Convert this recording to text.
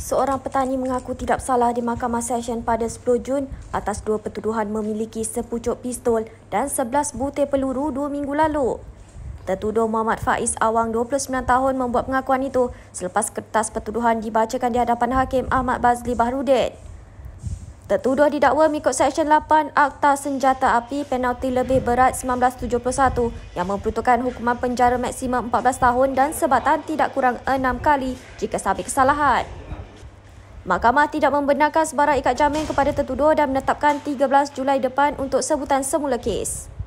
Seorang petani mengaku tidak salah di Mahkamah Session pada 10 Jun atas dua pertuduhan memiliki sepucuk pistol dan 11 butir peluru dua minggu lalu. Tertuduh Muhammad Faiz Awang 29 tahun membuat pengakuan itu selepas kertas pertuduhan dibacakan di hadapan Hakim Ahmad Bazli Bahrudin. Tertuduh didakwa mengikut Seksyen 8 Akta Senjata Api Penalti Lebih Berat 1971 yang memperuntukkan hukuman penjara maksimum 14 tahun dan sebatan tidak kurang 6 kali jika sabit kesalahan. Mahkamah tidak membenarkan sebarang ikat jamin kepada tertuduh dan menetapkan 13 Julai depan untuk sebutan semula kes.